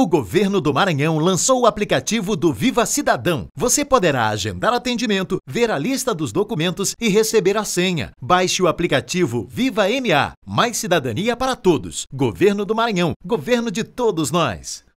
O governo do Maranhão lançou o aplicativo do Viva Cidadão. Você poderá agendar atendimento, ver a lista dos documentos e receber a senha. Baixe o aplicativo Viva MA. Mais cidadania para todos. Governo do Maranhão. Governo de todos nós.